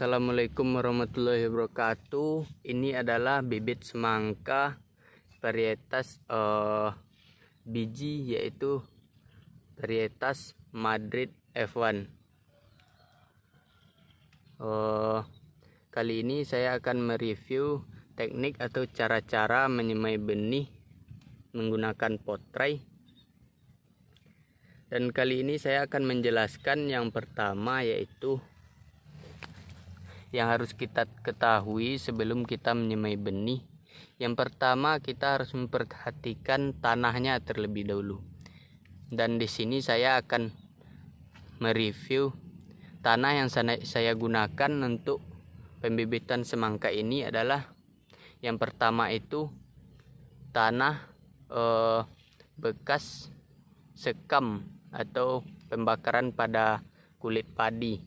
Assalamualaikum warahmatullahi wabarakatuh. Ini adalah bibit semangka varietas uh, biji yaitu varietas Madrid F1. Uh, eh, kali ini saya akan mereview teknik atau cara-cara menyemai benih menggunakan pot tray. Dan kali ini saya akan menjelaskan yang pertama yaitu yang harus kita ketahui sebelum kita menyemai benih. Yang pertama, kita harus memperhatikan tanahnya terlebih dahulu. Dan di sini saya akan mereview tanah yang saya gunakan untuk pembibitan semangka ini adalah yang pertama itu tanah eh, bekas sekam atau pembakaran pada kulit padi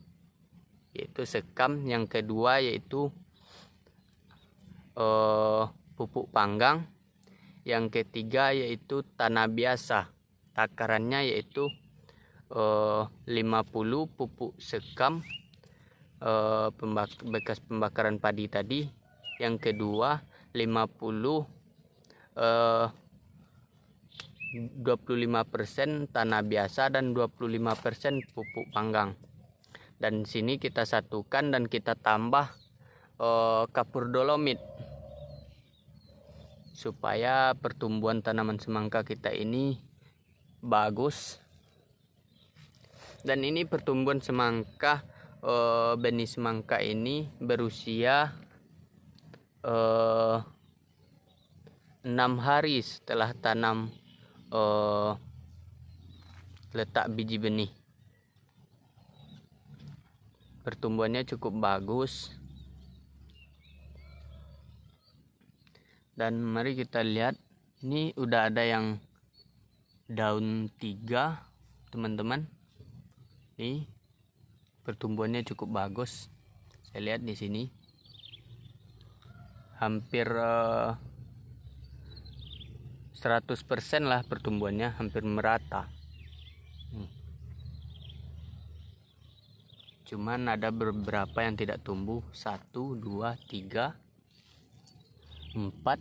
yaitu sekam yang kedua yaitu uh, pupuk panggang yang ketiga yaitu tanah biasa takarannya yaitu eh, uh, 50 pupuk sekam uh, pembak bekas pembakaran padi tadi yang kedua 50 uh, 25% tanah biasa dan 25% pupuk panggang dan sini kita satukan dan kita tambah uh, kapur dolomit supaya pertumbuhan tanaman semangka kita ini bagus dan ini pertumbuhan semangka uh, benih semangka ini berusia eh, enam 6 hari setelah tanam uh, letak biji benih pertumbuhannya cukup bagus dan mari kita lihat ini udah ada yang daun tiga teman-teman ini pertumbuhannya cukup bagus saya lihat di sini hampir uh, eh, 100% lah pertumbuhannya hampir merata cuman ada beberapa yang tidak tumbuh satu dua tiga empat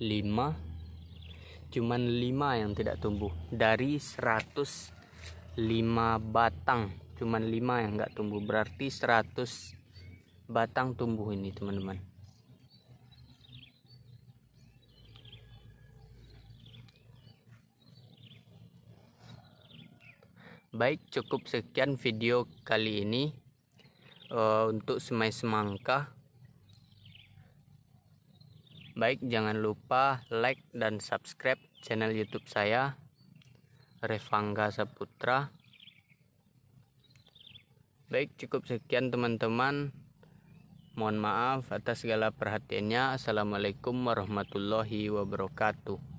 lima cuman lima yang tidak tumbuh dari 105 batang cuman lima yang nggak tumbuh berarti 100 batang tumbuh ini teman-teman Baik, cukup sekian video kali ini uh, untuk semai semangka. Baik, jangan lupa like dan subscribe channel YouTube saya Revangga Saputra. Baik, cukup sekian teman-teman. Mohon maaf atas segala perhatiannya. Assalamualaikum warahmatullahi wabarakatuh.